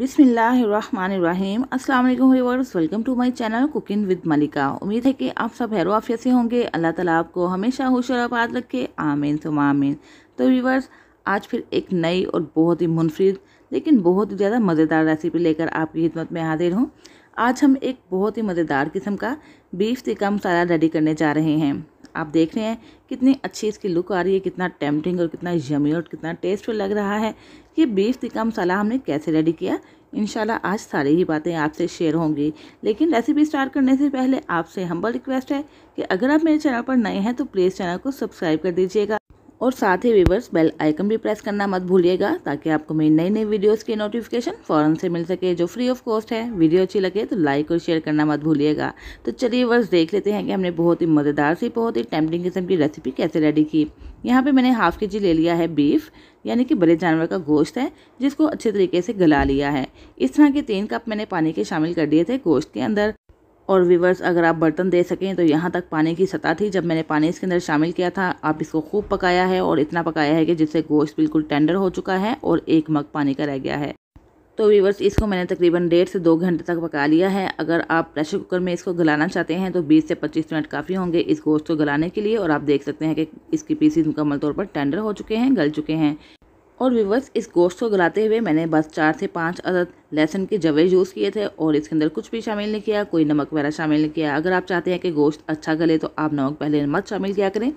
बिसमीम अल्लाम viewers welcome to my channel cooking with Malika उम्मीद है कि आप सब हैरो आफिया से होंगे अल्लाह ताला आपको हमेशा होशर आबाद रखे आमीन तो आमीन तो व्यूवर्स आज फिर एक नई और बहुत ही मुनफरद लेकिन बहुत ही ज़्यादा मज़ेदार रेसिपी लेकर आपकी खिदमत में हाजिर हूँ आज हम एक बहुत ही मज़ेदार किस्म का बीफ टिक्का मसाला रेडी करने जा रहे हैं आप देख रहे हैं कितनी अच्छी इसकी लुक आ रही है कितना टेम्पटिंग और कितना जमी और कितना टेस्टफुल लग रहा है ये बीफ तिक्का मसाला हमने कैसे रेडी किया इंशाल्लाह आज सारी ही बातें आपसे शेयर होंगी लेकिन रेसिपी स्टार्ट करने से पहले आपसे हम्बल रिक्वेस्ट है कि अगर आप मेरे चैनल पर नए हैं तो प्लीज़ चैनल को सब्सक्राइब कर दीजिएगा और साथ ही व्यूवर्स बेल आइकन भी प्रेस करना मत भूलिएगा ताकि आपको मेरी नई नई वीडियोस की नोटिफिकेशन फ़ौरन से मिल सके जो फ्री ऑफ कॉस्ट है वीडियो अच्छी लगे तो लाइक और शेयर करना मत भूलिएगा तो चलिए वर्स देख लेते हैं कि हमने बहुत ही मज़ेदार सी बहुत ही टेम्पटिंग किस्म की रेसिपी कैसे रेडी की यहाँ पर मैंने हाफ के जी ले लिया है बीफ यानी कि बड़े जानवर का गोश्त है जिसको अच्छे तरीके से गला लिया है इस तरह के तीन कप मैंने पानी के शामिल कर दिए थे गोश्त के अंदर और व्यूवर्स अगर आप बर्तन दे सकें तो यहाँ तक पानी की सतह थी जब मैंने पानी इसके अंदर शामिल किया था आप इसको खूब पकाया है और इतना पकाया है कि जिससे गोश्त बिल्कुल टेंडर हो चुका है और एक मग पानी का रह गया है तो व्यूवर्स इसको मैंने तकरीबन डेढ़ से दो घंटे तक पका लिया है अगर आप प्रेशर कुकर में इसको गलाना चाहते हैं तो 20 से 25 मिनट काफ़ी होंगे इस गोश्त को गलाने के लिए और आप देख सकते हैं कि इसकी पीसीज मुकम्मल तौर पर टेंडर हो चुके हैं गल चुके हैं और विवर्स इस गोश्त को गलाते हुए मैंने बस चार से पाँच अदद लहसुन के जवे यूज़ किए थे और इसके अंदर कुछ भी शामिल नहीं किया कोई नमक वगैरह शामिल नहीं किया अगर आप चाहते हैं कि गोश्त अच्छा गले तो आप नमक पहले मत शामिल किया करें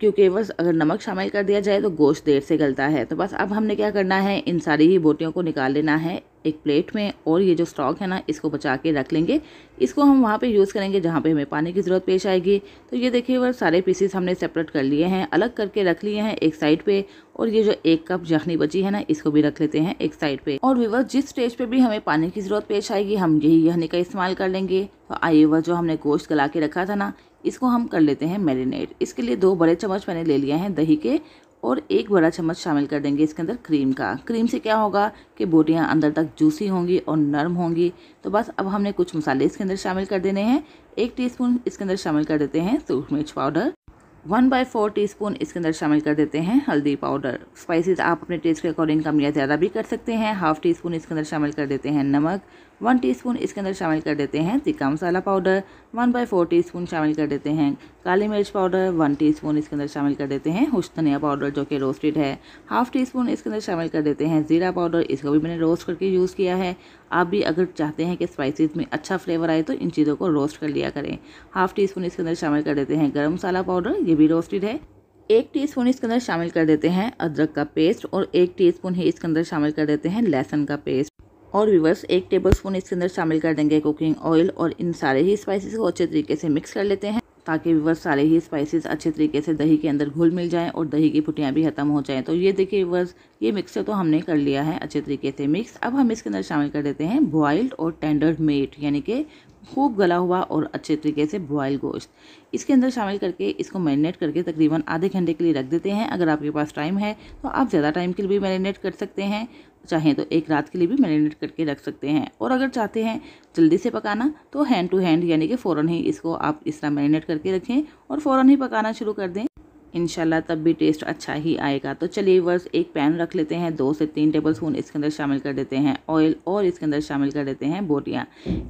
क्योंकि बस अगर नमक शामिल कर दिया जाए तो गोश्त देर से गलता है तो बस अब हमने क्या करना है इन सारी ही बोटियों को निकाल लेना है एक प्लेट में और ये जो स्टॉक है ना इसको बचा के रख लेंगे इसको हम वहाँ पे यूज़ करेंगे जहाँ पे हमें पानी की ज़रूरत पेश आएगी तो ये देखिए वह सारे पीसीस हमने सेपरेट कर लिए हैं अलग करके रख लिए हैं एक साइड पे और ये जो एक कप जखनी बची है ना इसको भी रख लेते हैं एक साइड पे और विवर जिस स्टेज पे भी हमें पानी की ज़रूरत पेश आएगी हम यही यहनी का इस्तेमाल कर लेंगे तो आइए वह जो हमने गोश्त गला के रखा था ना इसको हम कर लेते हैं मेरीनेट इसके लिए दो बड़े चम्मच मैंने ले लिए हैं दही के और एक बड़ा चम्मच शामिल कर देंगे इसके अंदर क्रीम का क्रीम से क्या होगा कि बोटियाँ अंदर तक जूसी होंगी और नरम होंगी तो बस अब हमने कुछ मसाले इसके अंदर शामिल कर देने हैं एक टीस्पून इसके अंदर शामिल कर देते हैं सूख मिर्च powder one by four teaspoon इसके अंदर शामिल कर देते हैं हल्दी पाउडर स्पाइसेस आप अपने टेस्ट के अकॉर्डिंग कम या ज़्यादा भी कर सकते हैं हाफ टी स्पून इसके अंदर शामिल कर देते हैं नमक वन टीस्पून इसके अंदर शामिल कर देते हैं tikka masala powder one by four tea शामिल कर देते हैं काली मिर्च पाउडर वन टीस्पून इसके अंदर शामिल कर देते हैं हुश धनिया पाउडर जो कि रोस्टेड है हाफ टी स्पून इसके अंदर शामिल कर देते हैं ज़ीरा पाउडर इसको भी मैंने रोस्ट करके यूज़ किया है आप भी अगर चाहते हैं कि स्पाइसिस में अच्छा फ्लेवर आए तो इन चीज़ों को रोस्ट कर लिया करें हाफ टी स्पून इसके अंदर शामिल कर देते हैं गर्म मसाला पाउडर ये भी रोस्टेड है एक टीस्पून इसके अंदर शामिल कर देते हैं अदरक का पेस्ट और एक टीस्पून ही इसके अंदर शामिल कर देते हैं लहसन का पेस्ट और व्यूवर्स एक टेबल स्पून इसके अंदर शामिल कर देंगे कुकिंग ऑयल और इन सारे ही स्पाइसेस को अच्छे तरीके से मिक्स कर लेते हैं ताकि व्यूवर्स सारे ही स्पाइसेस अच्छे तरीके से दही के अंदर घुल मिल जाएं और दही की फुटियाँ भी ख़त्म हो जाएं तो ये देखिए व्यूवर्स ये मिक्सर तो हमने कर लिया है अच्छे तरीके से मिक्स अब हम इसके अंदर शामिल कर देते हैं बॉइल्ड और टेंडर मेट यानी कि खूब गला हुआ और अच्छे तरीके से बॉयल गोश्त इसके अंदर शामिल करके इसको मैरिनेट करके तकरीबन आधे घंटे के लिए रख देते हैं अगर आपके पास टाइम है तो आप ज़्यादा टाइम के लिए भी मैरिनेट कर सकते हैं चाहें तो एक रात के लिए भी मैरिनेट करके रख सकते हैं और अगर चाहते हैं जल्दी से पकाना तो हैंड टू हैंड यानी कि फ़ौरन ही इसको आप इस तरह मैरिनेट करके रखें और फ़ौरन ही पकाना शुरू कर दें इन तब भी टेस्ट अच्छा ही आएगा तो चलिए वर्स एक पैन रख लेते हैं दो से तीन टेबल स्पून इसके अंदर शामिल कर देते हैं ऑयल और इसके अंदर शामिल कर देते हैं बोटियाँ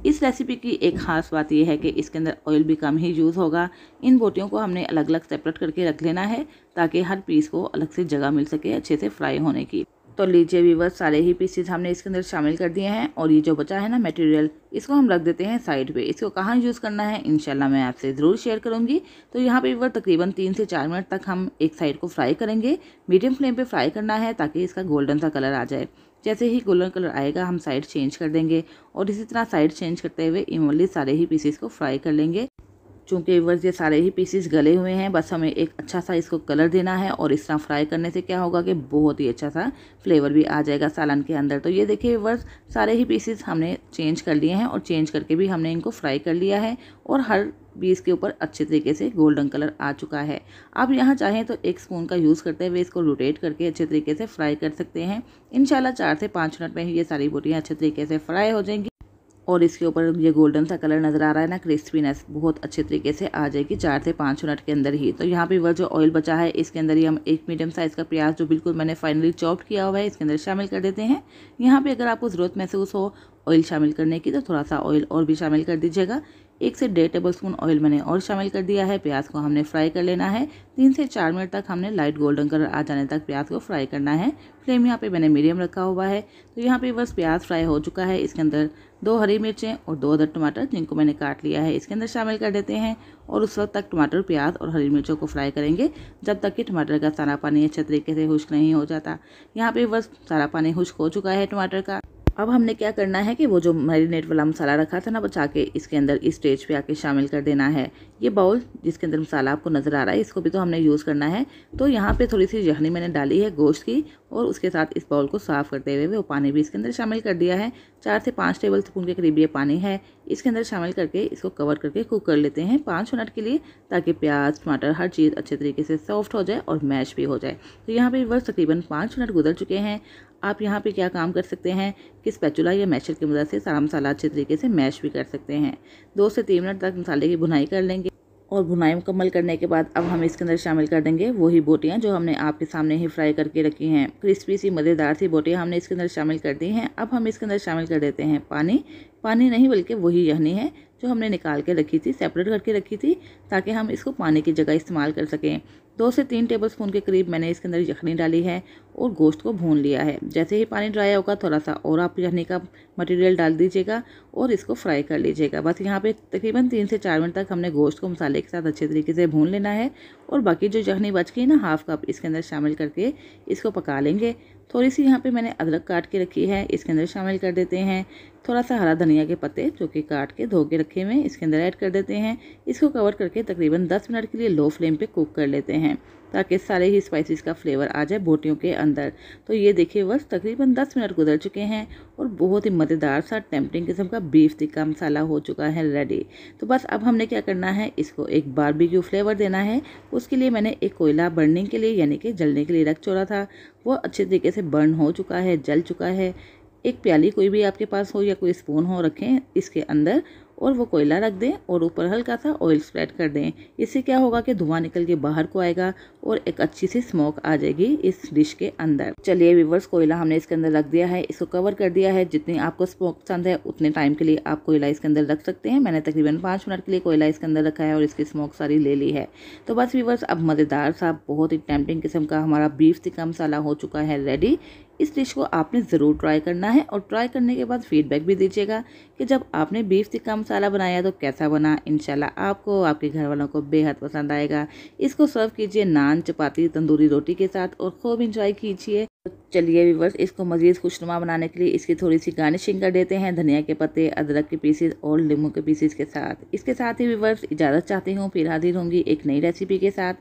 इस रेसिपी की एक खास बात यह है कि इसके अंदर ऑयल भी कम ही यूज़ होगा इन बोटियों को हमने अलग अलग सेपरेट करके रख लेना है ताकि हर पीस को अलग से जगह मिल सके अच्छे से फ्राई होने की तो लीजिए वीवर्स सारे ही पीसीज हमने इसके अंदर शामिल कर दिए हैं और ये जो बचा है ना मटेरियल इसको हम रख देते हैं साइड पे इसको कहाँ यूज़ करना है इनशाला मैं आपसे ज़रूर शेयर करूँगी तो यहाँ पे वीवर तकरीबन तीन से चार मिनट तक हम एक साइड को फ्राई करेंगे मीडियम फ्लेम पर फ्राई करना है ताकि इसका गोल्डन सा कलर आ जाए जैसे ही गोल्डन कलर आएगा हम साइड चेंज कर देंगे और इसी तरह साइड चेंज करते हुए इमली सारे ही पीसीस को फ्राई कर लेंगे चूँकि वर्स ये सारे ही पीसीस गले हुए हैं बस हमें एक अच्छा सा इसको कलर देना है और इस तरह फ्राई करने से क्या होगा कि बहुत ही अच्छा सा फ्लेवर भी आ जाएगा सालन के अंदर तो ये देखिए वर्स सारे ही पीसीस हमने चेंज कर लिए हैं और चेंज करके भी हमने इनको फ्राई कर लिया है और हर पीस के ऊपर अच्छे तरीके से गोल्डन कलर आ चुका है आप यहाँ चाहें तो एक स्पून का यूज़ करते हुए इसको रोटेट करके अच्छे तरीके से फ्राई कर सकते हैं इन चार से पाँच मिनट में ही ये सारी बोटियाँ अच्छे तरीके से फ्राई हो जाएंगी और इसके ऊपर ये गोल्डन सा कलर नज़र आ रहा है ना क्रिस्पीनेस बहुत अच्छे तरीके से आ जाएगी चार से पाँच मिनट के अंदर ही तो यहाँ पे वह जो ऑयल बचा है इसके अंदर ही हम एक मीडियम साइज़ का प्याज जो बिल्कुल मैंने फाइनली चॉप किया हुआ है इसके अंदर शामिल कर देते हैं यहाँ पर अगर आपको ज़रूरत महसूस हो ऑयल शामिल करने की तो थोड़ा सा ऑयल और भी शामिल कर दीजिएगा एक से डेढ़ टेबल स्पून ऑयल मैंने और शामिल कर दिया है प्याज को हमने फ्राई कर लेना है तीन से चार मिनट तक हमने लाइट गोल्डन कलर आ जाने तक प्याज को फ्राई करना है फ्लेम यहाँ पे मैंने मीडियम रखा हुआ है तो यहाँ पे बस प्याज फ्राई हो चुका है इसके अंदर दो हरी मिर्चें और दो अदर टमाटर जिनको मैंने काट लिया है इसके अंदर शामिल कर देते हैं और उस वक्त तक टमाटर प्याज और हरी मिर्चों को फ्राई करेंगे जब तक कि टमाटर का सारा पानी अच्छे तरीके से खुश्क नहीं हो जाता यहाँ पे बस सारा पानी खुश्क हो चुका है टमाटर का अब हमने क्या करना है कि वो जो मैरिनेट वाला मसाला रखा था ना बचा के इसके अंदर इस स्टेज पे आके शामिल कर देना है ये बाउल जिसके अंदर मसाला आपको नज़र आ रहा है इसको भी तो हमने यूज़ करना है तो यहाँ पे थोड़ी सी यखनी मैंने डाली है गोश्त की और उसके साथ इस बाउल को साफ़ करते हुए वो पानी भी इसके अंदर शामिल कर दिया है चार से पाँच टेबल स्पून के करीब ये पानी है इसके अंदर शामिल करके इसको कवर करके कुक कर लेते हैं पाँच मिनट के लिए ताकि प्याज टमाटर हर चीज़ अच्छे तरीके से सॉफ्ट हो जाए और मैश भी हो जाए तो यहाँ पर वर्ष तकरीबन पाँच मिनट गुजर चुके हैं आप यहाँ पे क्या काम कर सकते हैं कि स्पैचुला या मैशर की मदद से सारा मसाला अच्छे तरीके से मैश भी कर सकते हैं दो से तीन मिनट तक मसाले की भुनाई कर लेंगे और भुनाई मुकम्मल करने के बाद अब हम इसके अंदर शामिल कर देंगे वही बोटियाँ जो हमने आपके सामने ही फ्राई करके रखी हैं क्रिस्पी सी मज़ेदार सी बोटियाँ हमने इसके अंदर शामिल कर दी हैं अब हम इसके अंदर शामिल कर देते हैं पानी पानी नहीं बल्कि वही यहनी है जो हमने निकाल के रखी थी सेपरेट करके रखी थी ताकि हम इसको पानी की जगह इस्तेमाल कर सकें दो से तीन टेबल स्पून के करीब मैंने इसके अंदर यखनी डाली है और गोश्त को भून लिया है जैसे ही पानी ड्राई होगा थोड़ा सा और आप यखनी का मटेरियल डाल दीजिएगा और इसको फ्राई कर लीजिएगा बस यहाँ पे तकरीबन तीन से चार मिनट तक हमने गोश्त को मसाले के साथ अच्छे तरीके से भून लेना है और बाकी जो यखनी बच गई ना हाफ कप इसके अंदर शामिल करके इसको पका लेंगे थोड़ी सी यहाँ पे मैंने अदरक काट के रखी है इसके अंदर शामिल कर देते हैं थोड़ा सा हरा धनिया के पत्ते जो कि काट के धो के रखे हुए इसके अंदर ऐड कर देते हैं इसको कवर करके तकरीबन 10 मिनट के लिए लो फ्लेम पे कुक कर लेते हैं ताकि सारे ही स्पाइसेस का फ्लेवर आ जाए बोटियों के अंदर तो ये देखिए बस तकरीबन दस मिनट गुजर चुके हैं और बहुत ही मज़ेदार सा टेम्पटिंग किस्म का बीफ टिक्का मसाला हो चुका है रेडी तो बस अब हमने क्या करना है इसको एक बारबेक्यू फ्लेवर देना है उसके लिए मैंने एक कोयला बर्निंग के लिए यानी कि जलने के लिए रख छोड़ा था वो अच्छे तरीके से बर्न हो चुका है जल चुका है एक प्याली कोई भी आपके पास हो या कोई स्पून हो रखें इसके अंदर और वो कोयला रख दें और ऊपर हल्का सा ऑयल स्प्रेड कर दें इससे क्या होगा कि धुआं निकल के बाहर को आएगा और एक अच्छी सी स्मोक आ जाएगी इस डिश के अंदर चलिए विवर्स कोयला हमने इसके अंदर रख दिया है इसको कवर कर दिया है जितनी आपको स्मोक पसंद है उतने टाइम के लिए आप कोयला इसके अंदर रख सकते हैं मैंने तकरीबन पाँच मिनट के लिए कोयला इसके अंदर रखा है और इसकी स्मोक सारी ले ली है तो बस विवर्स अब मज़ेदार सा बहुत ही टेम्पिंग किस्म का हमारा बीफ टिक्का मसाला हो चुका है रेडी इस डिश को आपने ज़रूर ट्राई करना है और ट्राई करने के बाद फीडबैक भी दीजिएगा कि जब आपने बीफ टिक्का मसाला बनाया तो कैसा बना इनशाला आपको आपके घर वालों को बेहद पसंद आएगा इसको सर्व कीजिए नान चपाती तंदूरी रोटी के साथ और खूब इंजॉय कीजिए तो चलिए व्यूवर्स इसको मज़ीद खुशनुमा बनाने के लिए इसकी थोड़ी सी गार्निशिंग कर देते हैं धनिया के पत्ते अदरक के पीसीस और लीमू के पीसीस के साथ इसके साथ ही विवर्स इजाज़त चाहती हूँ फिर हाजिर होंगी एक नई रेसिपी के साथ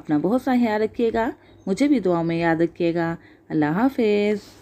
अपना बहुत सा ख्याल रखिएगा मुझे भी दुआ में याद रखिएगा الله حافظ